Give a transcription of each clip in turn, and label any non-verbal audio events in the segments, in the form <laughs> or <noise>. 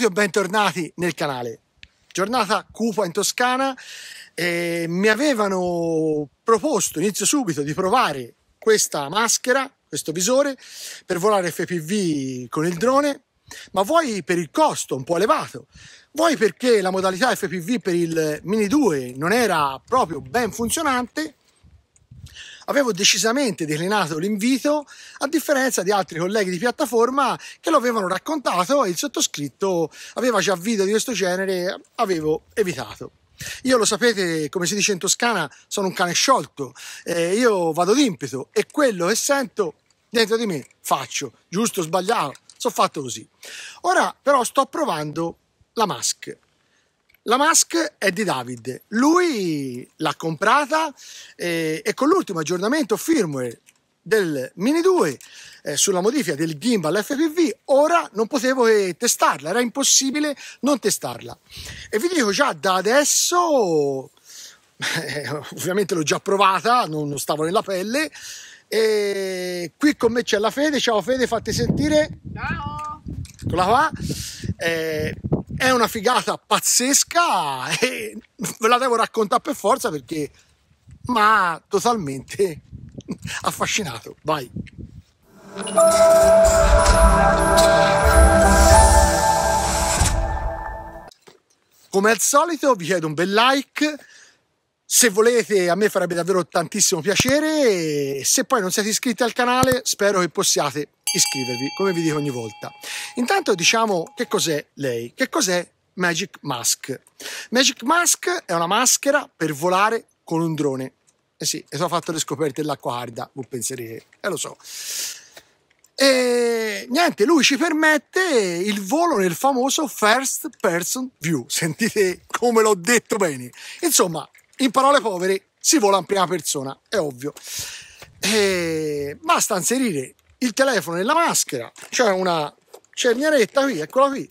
benvenuti o bentornati nel canale. Giornata cupa in Toscana. Eh, mi avevano proposto, inizio subito, di provare questa maschera, questo visore, per volare FPV con il drone, ma vuoi per il costo un po' elevato, vuoi perché la modalità FPV per il Mini 2 non era proprio ben funzionante avevo decisamente declinato l'invito, a differenza di altri colleghi di piattaforma che lo avevano raccontato e il sottoscritto aveva già video di questo genere, avevo evitato. Io lo sapete, come si dice in Toscana, sono un cane sciolto, eh, io vado d'impeto e quello che sento dentro di me faccio, giusto sbagliato, sono fatto così. Ora però sto provando la mask la mask è di David, lui l'ha comprata e, eh, e con l'ultimo aggiornamento firmware del Mini 2 eh, sulla modifica del gimbal FPV, ora non potevo eh, testarla, era impossibile non testarla. E vi dico già da adesso, eh, ovviamente l'ho già provata, non, non, stavo nella pelle, e qui con me c'è la Fede, ciao Fede, fatti sentire. Ciao! Eccola qua. Eh, è una figata pazzesca e ve la devo raccontare per forza perché ma totalmente affascinato. Vai. Come al solito vi chiedo un bel like se volete a me farebbe davvero tantissimo piacere e se poi non siete iscritti al canale spero che possiate iscrivervi come vi dico ogni volta intanto diciamo che cos'è lei che cos'è Magic Mask Magic Mask è una maschera per volare con un drone eh sì, e sono fatto le scoperte dell'acqua arda, voi penserete, eh lo so. E niente, lui ci permette il volo nel famoso first person view. Sentite come l'ho detto bene. Insomma, in parole povere, si vola in prima persona, è ovvio. E eh, basta inserire il telefono nella maschera, c'è una cernieretta qui, eccola qui.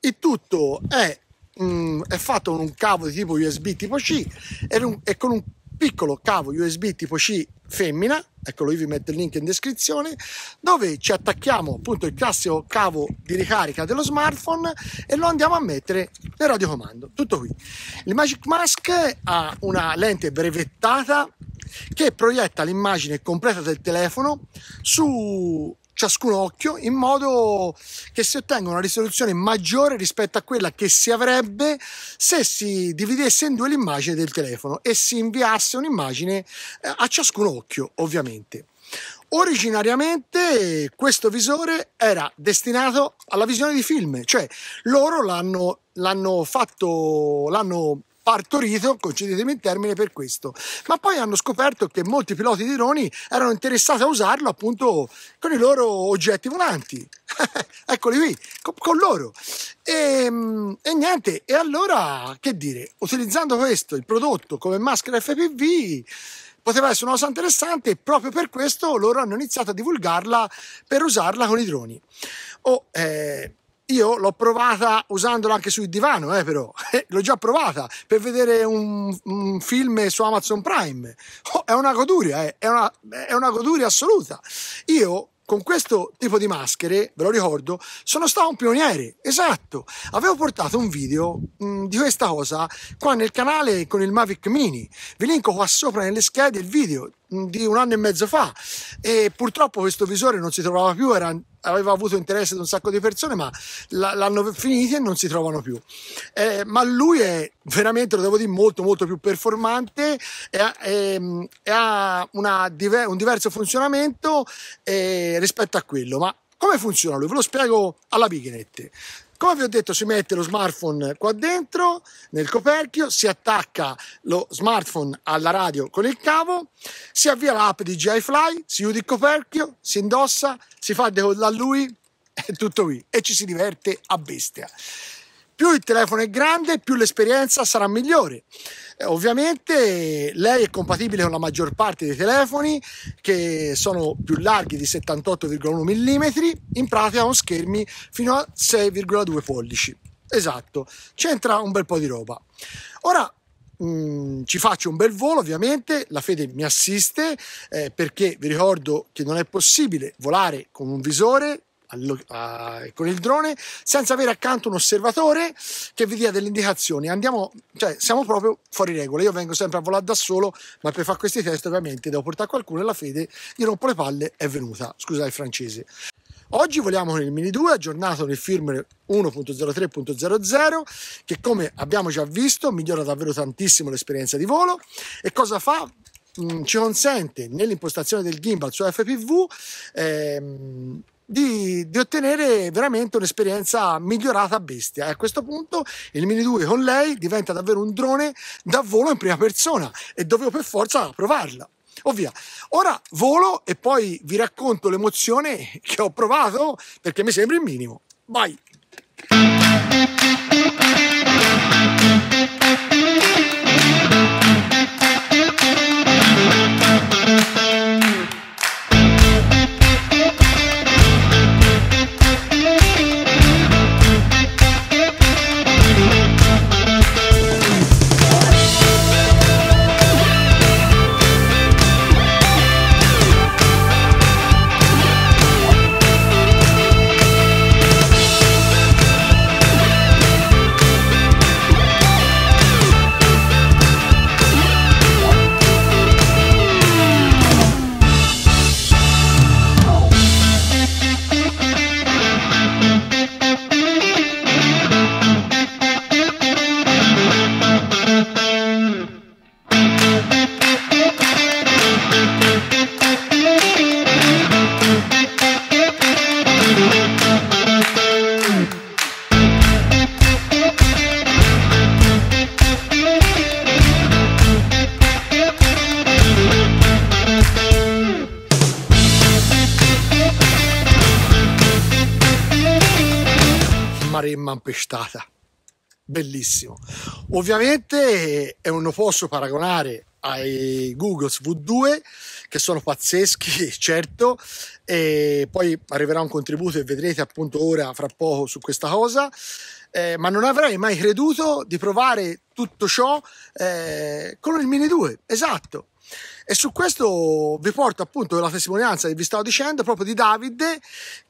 Il tutto è, mm, è fatto con un cavo di tipo USB tipo C e, un, e con un piccolo cavo USB tipo C femmina, ecco io vi metto il link in descrizione, dove ci attacchiamo appunto il classico cavo di ricarica dello smartphone e lo andiamo a mettere nel radiocomando, tutto qui. Il Magic Mask ha una lente brevettata che proietta l'immagine completa del telefono su ciascun occhio in modo che si ottenga una risoluzione maggiore rispetto a quella che si avrebbe se si dividesse in due l'immagine del telefono e si inviasse un'immagine eh, a ciascun occhio ovviamente. Originariamente questo visore era destinato alla visione di film, cioè loro l'hanno, l'hanno fatto, l'hanno partorito, concedetemi il termine per questo. Ma poi hanno scoperto che molti piloti di droni erano interessati a usarlo appunto con i loro oggetti volanti. <laughs> Eccoli qui, con, con loro. E, ehm, e, niente, e allora che dire, utilizzando questo, il prodotto come maschera FPV, poteva essere una cosa interessante e proprio per questo loro hanno iniziato a divulgarla per usarla con i droni. Oh, eh, io l'ho provata usandola anche sul divano, eh, però <laughs> eh, l'ho già provata per vedere un, un film su Amazon Prime. Oh, è una goduria, eh, è, una, è una goduria assoluta. Io con questo tipo di maschere, ve lo ricordo, sono stato un pioniere, esatto. Avevo portato un video mh, mm, di questa cosa qua nel canale con il Mavic Mini. Vi linko qua sopra nelle schede il video di un anno e mezzo fa e purtroppo questo visore non si trovava più, era, aveva avuto interesse da un sacco di persone ma l'hanno finito e non si trovano più. Eh, ma lui è veramente, lo devo dire, molto molto più performante e ha ehm, una, un diverso funzionamento eh, rispetto a quello, ma come funziona lui? Ve lo spiego alla bighinette. Come vi ho detto, si mette lo smartphone qua dentro, nel coperchio, si attacca lo smartphone alla radio con il cavo, si avvia l'app di GI Fly, si chiude il coperchio, si indossa, si fa decolla lui, è tutto qui e ci si diverte a bestia più il telefono è grande, più l'esperienza sarà migliore. Eh, ovviamente lei è compatibile con la maggior parte dei telefoni che sono più larghi di 78,1 mm, in pratica con schermi fino a 6,2 pollici. Esatto, c'entra un bel po' di roba. Ora Mm, ci faccio un bel volo ovviamente, la fede mi assiste eh, perché vi ricordo che non è possibile volare con un visore con il drone senza avere accanto un osservatore che vi dia delle indicazioni. Andiamo, cioè, siamo proprio fuori regola. Io vengo sempre a volare da solo, ma per fare questi test ovviamente devo portare qualcuno e la fede, gli rompo le palle, è venuta. Scusate il francese. Oggi voliamo con il Mini 2 aggiornato nel firmware 1.03.00 che come abbiamo già visto migliora davvero tantissimo l'esperienza di volo e cosa fa? Mm, ci consente nell'impostazione del gimbal su FPV ehm, di, di, ottenere veramente un'esperienza migliorata a bestia. E a questo punto il Mini 2 con lei diventa davvero un drone da volo in prima persona e dovevo per forza provarla. Ovvia, ora volo e poi vi racconto l'emozione che ho provato perché mi sembra il minimo. Bye! impestata. Bellissimo. Ovviamente eh, non posso paragonare ai Google V2 che sono pazzeschi, <laughs> certo, e poi arriverà un contributo e vedrete appunto ora fra poco su questa cosa. Eh, ma non avrei mai creduto di provare tutto ciò eh, con il Mini 2, esatto. E su questo vi porto appunto la testimonianza che vi stavo dicendo proprio di Davide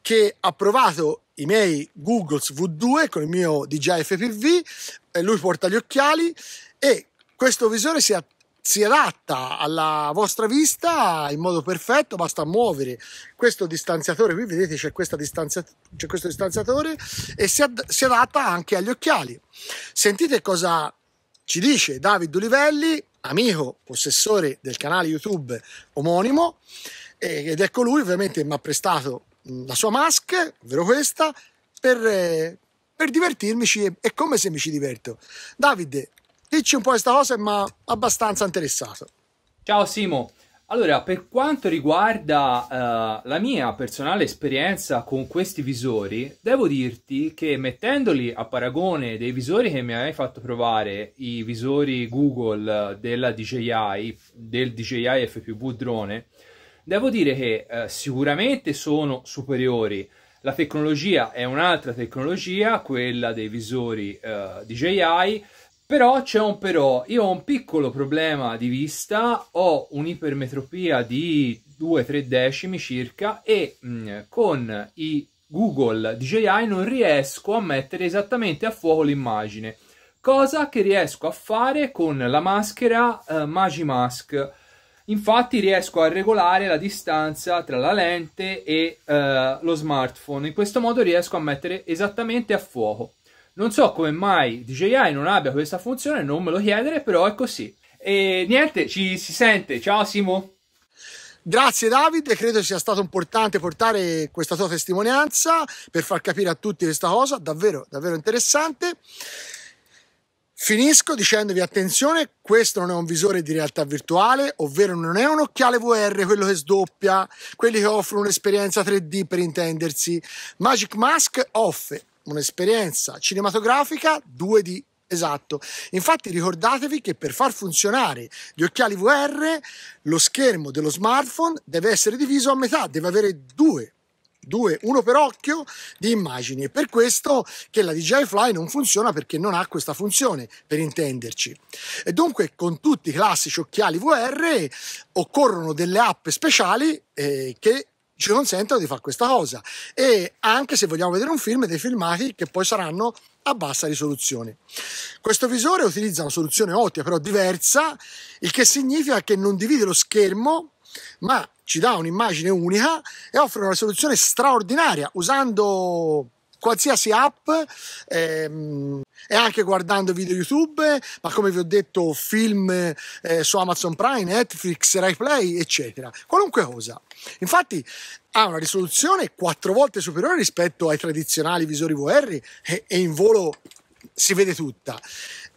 che ha provato i miei Google V2 con il mio DJI FPV, lui porta gli occhiali e questo visore si, a- si adatta alla vostra vista in modo perfetto, basta muovere questo distanziatore, qui vedete c'è, distanzia- c'è questo distanziatore e si, ad- si adatta anche agli occhiali. Sentite cosa ci dice David Dulivelli, amico possessore del canale YouTube omonimo, ed ecco lui ovviamente mi ha prestato la sua maschera, ovvero questa, per, eh, per divertirmi e, e come se mi ci diverto. Davide, dici un po' questa cosa, ma abbastanza interessato. Ciao Simo. Allora, per quanto riguarda uh, la mia personale esperienza con questi visori, devo dirti che mettendoli a paragone dei visori che mi hai fatto provare, i visori Google della DJI, del DJI FPV drone, Devo dire che eh, sicuramente sono superiori. La tecnologia è un'altra tecnologia, quella dei visori eh, DJI, però c'è un però, io ho un piccolo problema di vista, ho un'ipermetropia di 2-3 decimi circa e mh, mm, con i Google DJI non riesco a mettere esattamente a fuoco l'immagine, cosa che riesco a fare con la maschera eh, Magimask Infatti riesco a regolare la distanza tra la lente e eh, lo smartphone. In questo modo riesco a mettere esattamente a fuoco. Non so come mai DJI non abbia questa funzione, non me lo chiedere, però è così. E niente, ci si sente. Ciao Simo. Grazie Davide, credo sia stato importante portare questa tua testimonianza per far capire a tutti questa cosa, davvero, davvero interessante. Finisco dicendovi attenzione, questo non è un visore di realtà virtuale, ovvero non è un occhiale VR, quello che sdoppia, quelli che offrono un'esperienza 3D per intendersi. Magic Mask offre un'esperienza cinematografica 2D Esatto, infatti ricordatevi che per far funzionare gli occhiali VR lo schermo dello smartphone deve essere diviso a metà, deve avere due due, uno per occhio di immagini. È per questo che la DJI Fly non funziona perché non ha questa funzione, per intenderci. E dunque, con tutti i classici occhiali VR, occorrono delle app speciali eh, che ci consentono di fare questa cosa. E anche se vogliamo vedere un film, dei filmati che poi saranno a bassa risoluzione. Questo visore utilizza una soluzione ottica però diversa, il che significa che non divide lo schermo, ma ci dà un'immagine unica e offre una risoluzione straordinaria usando qualsiasi app ehm, e anche guardando video YouTube, ma come vi ho detto film eh, su Amazon Prime, Netflix, Rai Play, eccetera, qualunque cosa. Infatti ha una risoluzione quattro volte superiore rispetto ai tradizionali visori VR e, e in volo si vede tutta.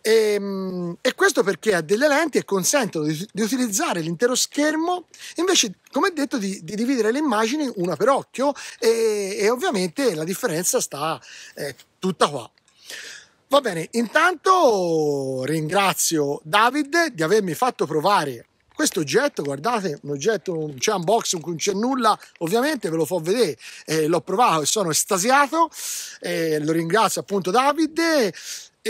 E, ehm, e, questo perché ha delle lenti che consentono di, di, utilizzare l'intero schermo invece, come detto, di, di dividere le immagini una per occhio e, e ovviamente la differenza sta eh, tutta qua. Va bene, intanto ringrazio David di avermi fatto provare questo oggetto, guardate, un oggetto, non c'è unboxing, non c'è nulla, ovviamente ve lo fa vedere, eh, l'ho provato e sono estasiato, eh, lo ringrazio appunto Davide. E,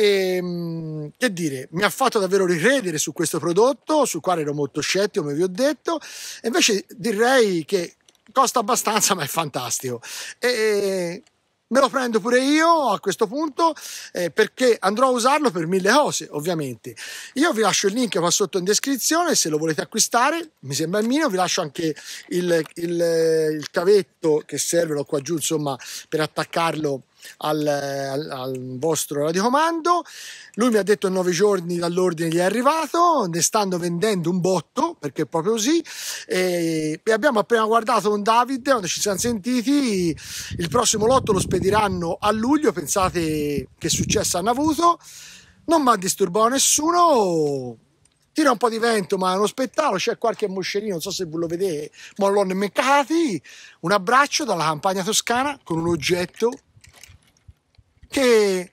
ehm, che dire, mi ha fatto davvero ricredere su questo prodotto, sul quale ero molto scettico, come vi ho detto, invece direi che costa abbastanza ma è fantastico. E, me lo prendo pure io a questo punto eh, perché andrò a usarlo per mille cose ovviamente io vi lascio il link qua sotto in descrizione se lo volete acquistare mi sembra il mio vi lascio anche il, il, il cavetto che serve l'ho qua giù insomma per attaccarlo al, al, al vostro radiocomando. Lui mi ha detto in nove giorni dall'ordine gli è arrivato, ne stanno vendendo un botto perché è proprio così. E, e abbiamo appena guardato con David, quando ci siamo sentiti, il prossimo lotto lo spediranno a luglio. Pensate che successo hanno avuto. Non mi ha disturbato nessuno, tira un po' di vento, ma è uno spettacolo. C'è qualche moscerino, non so se ve lo vedete, ma l'ho nemmeno cacati. Un abbraccio dalla campagna toscana con un oggetto che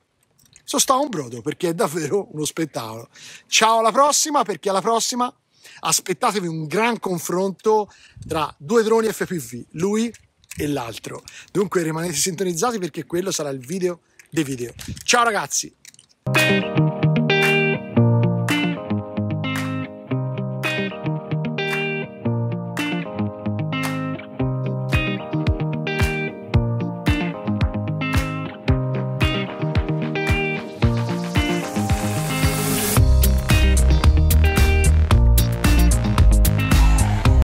sono un brodo perché è davvero uno spettacolo. Ciao alla prossima, perché alla prossima aspettatevi un gran confronto tra due droni FPV, lui e l'altro. Dunque rimanete sintonizzati perché quello sarà il video dei video. Ciao ragazzi!